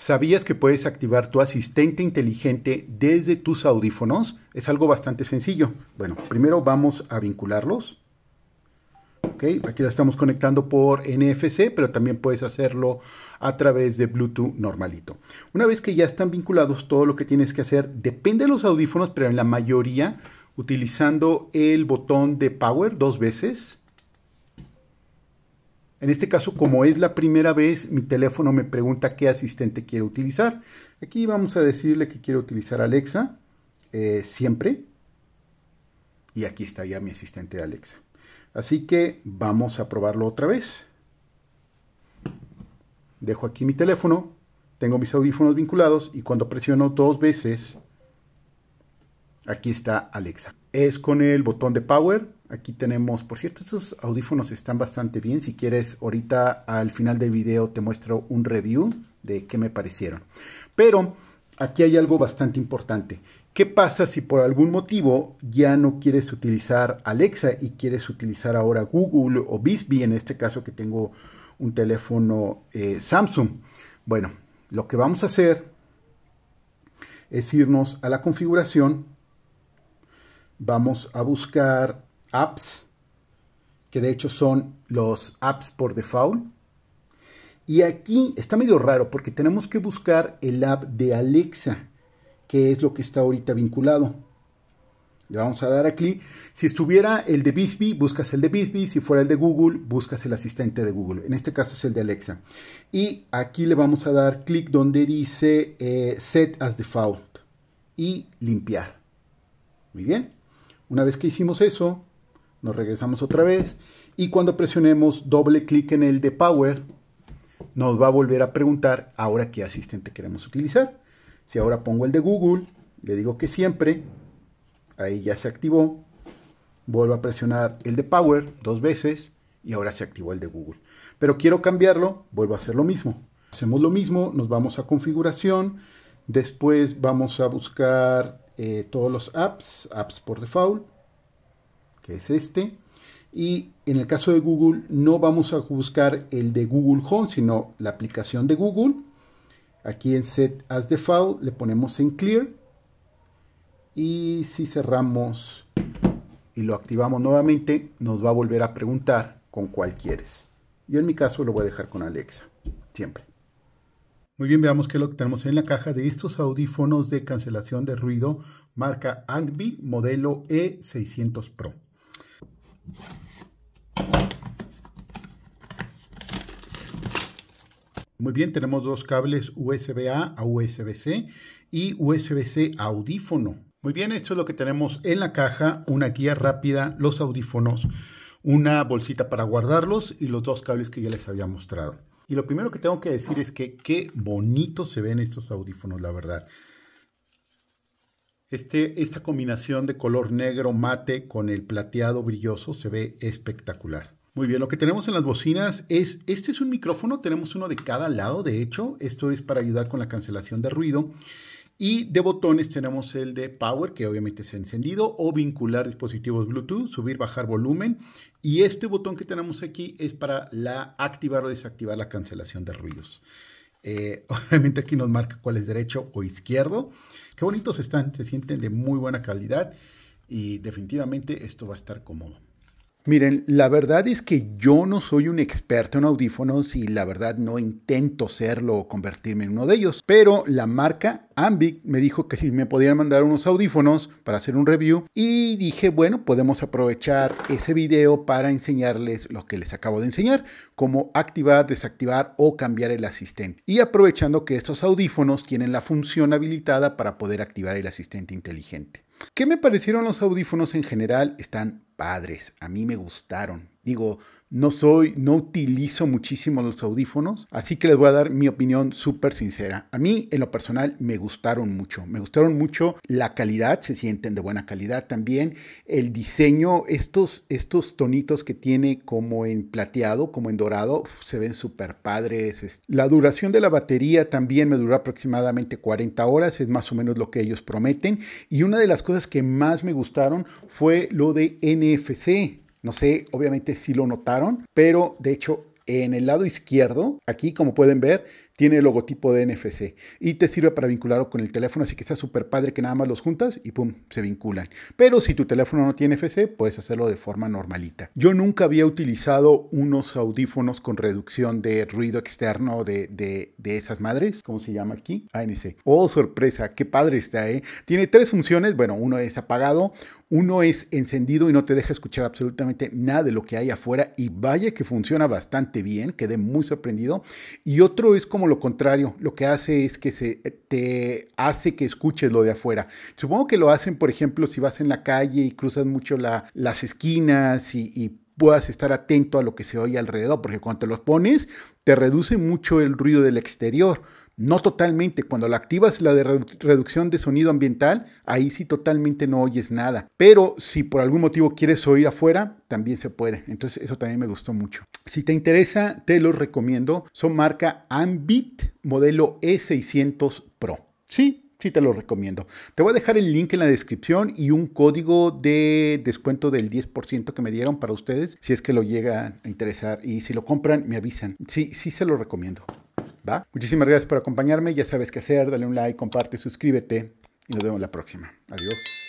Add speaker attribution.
Speaker 1: ¿Sabías que puedes activar tu asistente inteligente desde tus audífonos? Es algo bastante sencillo. Bueno, primero vamos a vincularlos. Okay, aquí la estamos conectando por NFC, pero también puedes hacerlo a través de Bluetooth normalito. Una vez que ya están vinculados, todo lo que tienes que hacer depende de los audífonos, pero en la mayoría utilizando el botón de power dos veces en este caso, como es la primera vez, mi teléfono me pregunta qué asistente quiero utilizar. Aquí vamos a decirle que quiero utilizar Alexa eh, siempre. Y aquí está ya mi asistente de Alexa. Así que vamos a probarlo otra vez. Dejo aquí mi teléfono, tengo mis audífonos vinculados y cuando presiono dos veces, aquí está Alexa. Es con el botón de Power Aquí tenemos, por cierto, estos audífonos están bastante bien. Si quieres, ahorita al final del video te muestro un review de qué me parecieron. Pero aquí hay algo bastante importante. ¿Qué pasa si por algún motivo ya no quieres utilizar Alexa y quieres utilizar ahora Google o Bixby? En este caso que tengo un teléfono eh, Samsung. Bueno, lo que vamos a hacer es irnos a la configuración. Vamos a buscar apps, que de hecho son los apps por default. Y aquí está medio raro porque tenemos que buscar el app de Alexa, que es lo que está ahorita vinculado. Le vamos a dar a clic. Si estuviera el de Bisbee, buscas el de Bisbee, Si fuera el de Google, buscas el asistente de Google. En este caso es el de Alexa. Y aquí le vamos a dar clic donde dice eh, Set as default y limpiar. Muy bien. Una vez que hicimos eso, nos regresamos otra vez y cuando presionemos doble clic en el de Power, nos va a volver a preguntar ahora qué asistente queremos utilizar. Si ahora pongo el de Google, le digo que siempre, ahí ya se activó, vuelvo a presionar el de Power dos veces y ahora se activó el de Google. Pero quiero cambiarlo, vuelvo a hacer lo mismo. Hacemos lo mismo, nos vamos a configuración, después vamos a buscar eh, todos los apps, apps por default, es este. Y en el caso de Google no vamos a buscar el de Google Home, sino la aplicación de Google. Aquí en Set as Default le ponemos en Clear. Y si cerramos y lo activamos nuevamente, nos va a volver a preguntar con cuál quieres. Yo en mi caso lo voy a dejar con Alexa, siempre. Muy bien, veamos que lo que tenemos en la caja de estos audífonos de cancelación de ruido marca Agbi modelo E600 Pro. Muy bien, tenemos dos cables USB-A a USB-C y USB-C audífono. Muy bien, esto es lo que tenemos en la caja, una guía rápida, los audífonos, una bolsita para guardarlos y los dos cables que ya les había mostrado. Y lo primero que tengo que decir es que qué bonitos se ven estos audífonos, la verdad. Este, esta combinación de color negro mate con el plateado brilloso se ve espectacular. Muy bien, lo que tenemos en las bocinas es, este es un micrófono, tenemos uno de cada lado, de hecho, esto es para ayudar con la cancelación de ruido. Y de botones tenemos el de power, que obviamente es encendido, o vincular dispositivos Bluetooth, subir, bajar volumen. Y este botón que tenemos aquí es para la, activar o desactivar la cancelación de ruidos. Eh, obviamente aquí nos marca cuál es derecho o izquierdo. Qué bonitos están, se sienten de muy buena calidad y definitivamente esto va a estar cómodo. Miren, la verdad es que yo no soy un experto en audífonos y la verdad no intento serlo o convertirme en uno de ellos, pero la marca Ambic me dijo que si me podían mandar unos audífonos para hacer un review y dije, bueno, podemos aprovechar ese video para enseñarles lo que les acabo de enseñar, cómo activar, desactivar o cambiar el asistente. Y aprovechando que estos audífonos tienen la función habilitada para poder activar el asistente inteligente. ¿Qué me parecieron los audífonos en general? Están padres, a mí me gustaron. Digo, no soy, no utilizo muchísimo los audífonos, así que les voy a dar mi opinión súper sincera. A mí, en lo personal, me gustaron mucho. Me gustaron mucho la calidad, se sienten de buena calidad también. El diseño, estos, estos tonitos que tiene como en plateado, como en dorado, se ven súper padres. La duración de la batería también me duró aproximadamente 40 horas, es más o menos lo que ellos prometen. Y una de las cosas que más me gustaron fue lo de NFC. No sé, obviamente si lo notaron, pero de hecho en el lado izquierdo, aquí como pueden ver, tiene el logotipo de NFC y te sirve para vincularlo con el teléfono, así que está súper padre que nada más los juntas y pum, se vinculan. Pero si tu teléfono no tiene NFC, puedes hacerlo de forma normalita. Yo nunca había utilizado unos audífonos con reducción de ruido externo de, de, de esas madres, ¿cómo se llama aquí? ANC. Oh, sorpresa, qué padre está, ¿eh? Tiene tres funciones, bueno, uno es apagado, uno es encendido y no te deja escuchar absolutamente nada de lo que hay afuera y vaya que funciona bastante bien, quedé muy sorprendido. Y otro es como lo contrario, lo que hace es que se eh, te hace que escuches lo de afuera. Supongo que lo hacen, por ejemplo, si vas en la calle y cruzas mucho la, las esquinas y, y puedas estar atento a lo que se oye alrededor, porque cuando te los pones, te reduce mucho el ruido del exterior, no totalmente, cuando la activas la de reducción de sonido ambiental, ahí sí totalmente no oyes nada. Pero si por algún motivo quieres oír afuera, también se puede. Entonces eso también me gustó mucho. Si te interesa, te los recomiendo. Son marca Ambit modelo E600 Pro. Sí, sí te los recomiendo. Te voy a dejar el link en la descripción y un código de descuento del 10% que me dieron para ustedes, si es que lo llega a interesar. Y si lo compran, me avisan. Sí, sí se los recomiendo. Muchísimas gracias por acompañarme, ya sabes qué hacer, dale un like, comparte, suscríbete y nos vemos la próxima. Adiós.